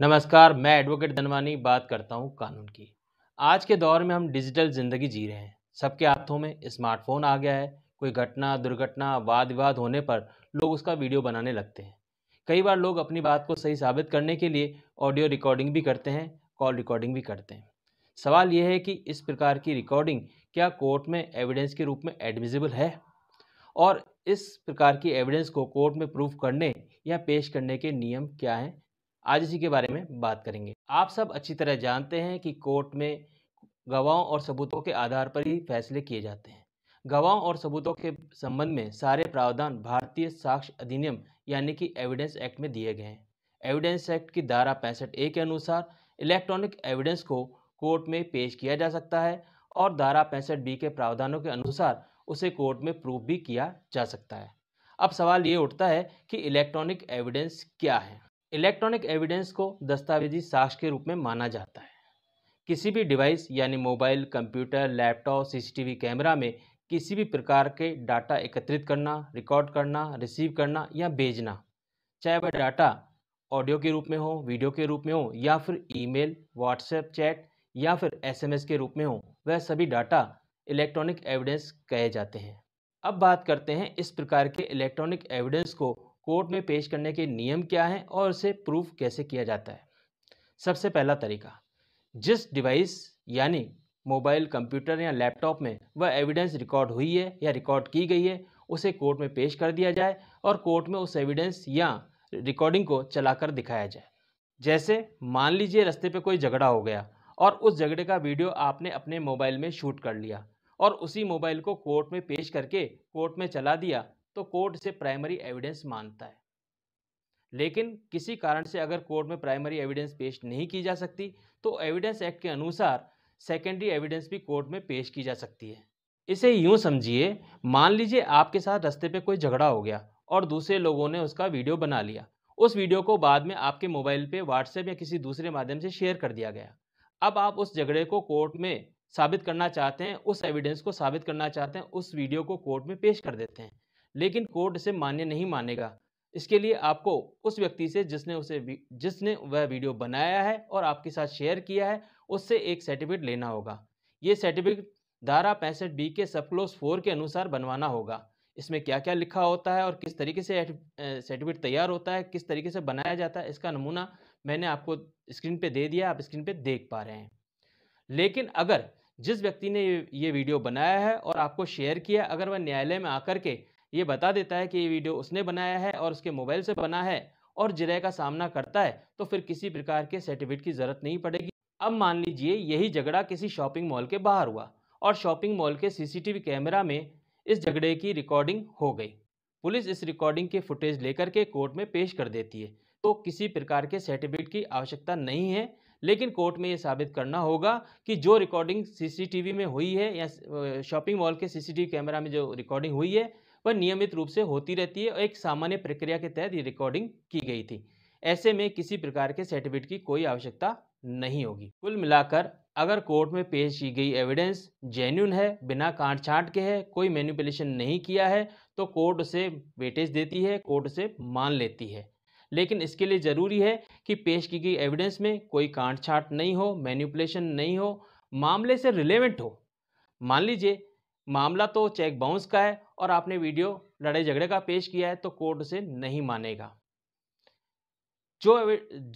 नमस्कार मैं एडवोकेट धनवानी बात करता हूँ कानून की आज के दौर में हम डिजिटल ज़िंदगी जी रहे हैं सबके हाथों में स्मार्टफोन आ गया है कोई घटना दुर्घटना वाद विवाद होने पर लोग उसका वीडियो बनाने लगते हैं कई बार लोग अपनी बात को सही साबित करने के लिए ऑडियो रिकॉर्डिंग भी करते हैं कॉल रिकॉर्डिंग भी करते हैं सवाल यह है कि इस प्रकार की रिकॉर्डिंग क्या कोर्ट में एविडेंस के रूप में एडमिजिबल है और इस प्रकार की एविडेंस को कोर्ट में प्रूफ करने या पेश करने के नियम क्या हैं आज इसी के बारे में बात करेंगे आप सब अच्छी तरह जानते हैं कि कोर्ट में गवाहों और सबूतों के आधार पर ही फैसले किए जाते हैं गवाहों और सबूतों के संबंध में सारे प्रावधान भारतीय साक्ष्य अधिनियम यानी कि एविडेंस एक्ट में दिए गए हैं एविडेंस एक्ट की धारा पैंसठ ए के अनुसार इलेक्ट्रॉनिक एविडेंस को कोर्ट में पेश किया जा सकता है और धारा पैंसठ बी के प्रावधानों के अनुसार उसे कोर्ट में प्रूफ भी किया जा सकता है अब सवाल ये उठता है कि इलेक्ट्रॉनिक एविडेंस क्या है इलेक्ट्रॉनिक एविडेंस को दस्तावेजी साक्ष के रूप में माना जाता है किसी भी डिवाइस यानी mobile computer laptop CCTV camera में किसी भी प्रकार के डाटा एकत्रित करना रिकॉर्ड करना रिसीव करना या भेजना चाहे वह डाटा ऑडियो के रूप में हो वीडियो के रूप में हो या फिर ईमेल व्हाट्सएप चैट या फिर एसएमएस के रूप में हो वह सभी डाटा इलेक्ट्रॉनिक एविडेंस कहे जाते हैं अब बात करते हैं इस प्रकार के इलेक्ट्रॉनिक एविडेंस को कोर्ट में पेश करने के नियम क्या हैं और उसे प्रूफ कैसे किया जाता है सबसे पहला तरीका जिस डिवाइस यानी मोबाइल कंप्यूटर या लैपटॉप में वह एविडेंस रिकॉर्ड हुई है या रिकॉर्ड की गई है उसे कोर्ट में पेश कर दिया जाए और कोर्ट में उस एविडेंस या रिकॉर्डिंग को चलाकर दिखाया जाए जैसे मान लीजिए रस्ते पे कोई झगड़ा हो गया और उस झगड़े का वीडियो आपने अपने मोबाइल में शूट कर लिया और उसी मोबाइल को कोर्ट में पेश करके कोर्ट में चला दिया तो कोर्ट से प्राइमरी एविडेंस मानता है लेकिन किसी कारण से अगर कोर्ट में प्राइमरी एविडेंस पेश नहीं की जा सकती तो एविडेंस एक्ट के अनुसार सेकेंडरी एविडेंस भी कोर्ट में पेश की जा सकती है इसे यूँ समझिए मान लीजिए आपके साथ रास्ते पे कोई झगड़ा हो गया और दूसरे लोगों ने उसका वीडियो बना लिया उस वीडियो को बाद में आपके मोबाइल पे व्हाट्सएप या किसी दूसरे माध्यम से शेयर कर दिया गया अब आप उस झगड़े को कोर्ट में साबित करना चाहते हैं उस एविडेंस को साबित करना चाहते हैं उस वीडियो को कोर्ट में पेश कर देते हैं लेकिन कोर्ट इसे मान्य नहीं मानेगा इसके लिए आपको उस व्यक्ति से जिसने उसे जिसने वह वीडियो बनाया है और आपके साथ शेयर किया है उससे एक सर्टिफिकेट लेना होगा ये सर्टिफिकेट धारा पैंसठ बी के सब क्लोज फोर के अनुसार बनवाना होगा इसमें क्या क्या लिखा होता है और किस तरीके से सर्टिफिकेट तैयार होता है किस तरीके से बनाया जाता है इसका नमूना मैंने आपको स्क्रीन पे दे दिया आप स्क्रीन पे देख पा रहे हैं लेकिन अगर जिस व्यक्ति ने ये वीडियो बनाया है और आपको शेयर किया अगर वह न्यायालय में आकर के ये बता देता है कि ये वीडियो उसने बनाया है और उसके मोबाइल से बना है और जिरह का सामना करता है तो फिर किसी प्रकार के सर्टिफिकेट की जरूरत नहीं पड़ेगी अब मान लीजिए यही झगड़ा किसी शॉपिंग मॉल के बाहर हुआ और शॉपिंग मॉल के सीसीटीवी कैमरा में इस झगड़े की रिकॉर्डिंग हो गई पुलिस इस रिकॉर्डिंग के फुटेज लेकर के कोर्ट में पेश कर देती है तो किसी प्रकार के सर्टिफिकेट की आवश्यकता नहीं है लेकिन कोर्ट में ये साबित करना होगा कि जो रिकॉर्डिंग सीसीटीवी में हुई है या शॉपिंग मॉल के सीसीटीवी कैमरा में जो रिकॉर्डिंग हुई है पर नियमित रूप से होती रहती है और एक सामान्य प्रक्रिया के तहत ये रिकॉर्डिंग की गई थी ऐसे में किसी प्रकार के सर्टिफिकेट की कोई आवश्यकता नहीं होगी कुल मिलाकर अगर कोर्ट में पेश की गई एविडेंस जेन्यून है बिना काट छाट के है कोई मैनिपुलेशन नहीं किया है तो कोर्ट उसे वेटेज देती है कोर्ट उसे मान लेती है लेकिन इसके लिए ज़रूरी है कि पेश की गई एविडेंस में कोई काट छाट नहीं हो मैन्यूपलेशन नहीं हो मामले से रिलेवेंट हो मान लीजिए मामला तो चेक बाउंस का है और आपने वीडियो लड़ाई झगड़े का पेश किया है तो कोर्ट उसे नहीं मानेगा जो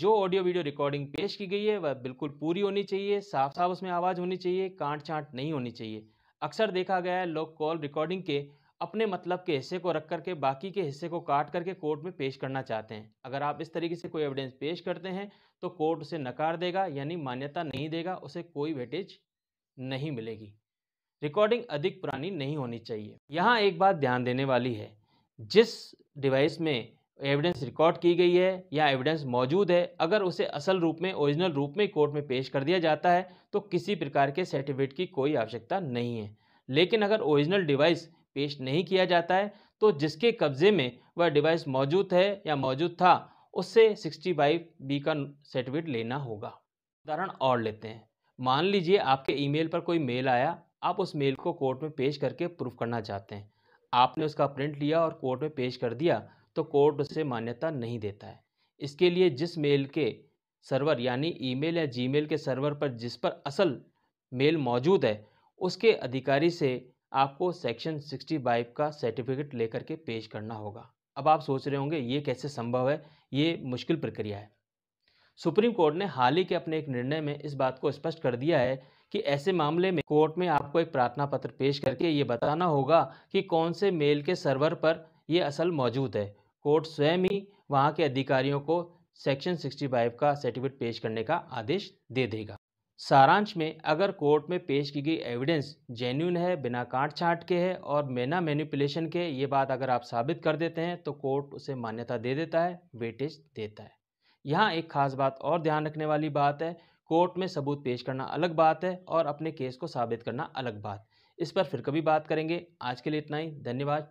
जो ऑडियो वीडियो रिकॉर्डिंग पेश की गई है वह बिल्कुल पूरी होनी चाहिए साफ साफ उसमें आवाज़ होनी चाहिए कांट छांट नहीं होनी चाहिए अक्सर देखा गया है लोग कॉल रिकॉर्डिंग के अपने मतलब के हिस्से को रख करके बाकी के हिस्से को काट करके कोर्ट में पेश करना चाहते हैं अगर आप इस तरीके से कोई एविडेंस पेश करते हैं तो कोर्ट उसे नकार देगा यानी मान्यता नहीं देगा उसे कोई वेटेज नहीं मिलेगी रिकॉर्डिंग अधिक पुरानी नहीं होनी चाहिए यहाँ एक बात ध्यान देने वाली है जिस डिवाइस में एविडेंस रिकॉर्ड की गई है या एविडेंस मौजूद है अगर उसे असल रूप में ओरिजिनल रूप में कोर्ट में पेश कर दिया जाता है तो किसी प्रकार के सर्टिफिकेट की कोई आवश्यकता नहीं है लेकिन अगर ओरिजिनल डिवाइस पेश नहीं किया जाता है तो जिसके कब्जे में वह डिवाइस मौजूद है या मौजूद था उससे सिक्सटी फाइव बी का सर्टिफिकेट लेना होगा उदाहरण और लेते हैं मान लीजिए आपके ईमेल पर कोई मेल आया आप उस मेल को कोर्ट में पेश करके प्रूफ करना चाहते हैं आपने उसका प्रिंट लिया और कोर्ट में पेश कर दिया तो कोर्ट उसे मान्यता नहीं देता है इसके लिए जिस मेल के सर्वर यानी ईमेल या जीमेल के सर्वर पर जिस पर असल मेल मौजूद है उसके अधिकारी से आपको सेक्शन सिक्सटी फाइव का सर्टिफिकेट लेकर के पेश करना होगा अब आप सोच रहे होंगे ये कैसे संभव है ये मुश्किल प्रक्रिया है सुप्रीम कोर्ट ने हाल ही के अपने एक निर्णय में इस बात को स्पष्ट कर दिया है कि ऐसे मामले में कोर्ट में आपको एक प्रार्थना पत्र पेश करके ये बताना होगा कि कौन से मेल के सर्वर पर ये असल मौजूद है कोर्ट स्वयं ही वहाँ के अधिकारियों को सेक्शन 65 का सर्टिफिकेट पेश करने का आदेश दे देगा सारांश में अगर कोर्ट में पेश की गई एविडेंस जेन्यून है बिना काट छाट के है और मेना मैनिपुलेशन के ये बात अगर आप साबित कर देते हैं तो कोर्ट उसे मान्यता दे देता है वेटेज देता है यहाँ एक खास बात और ध्यान रखने वाली बात है कोर्ट में सबूत पेश करना अलग बात है और अपने केस को साबित करना अलग बात इस पर फिर कभी बात करेंगे आज के लिए इतना ही धन्यवाद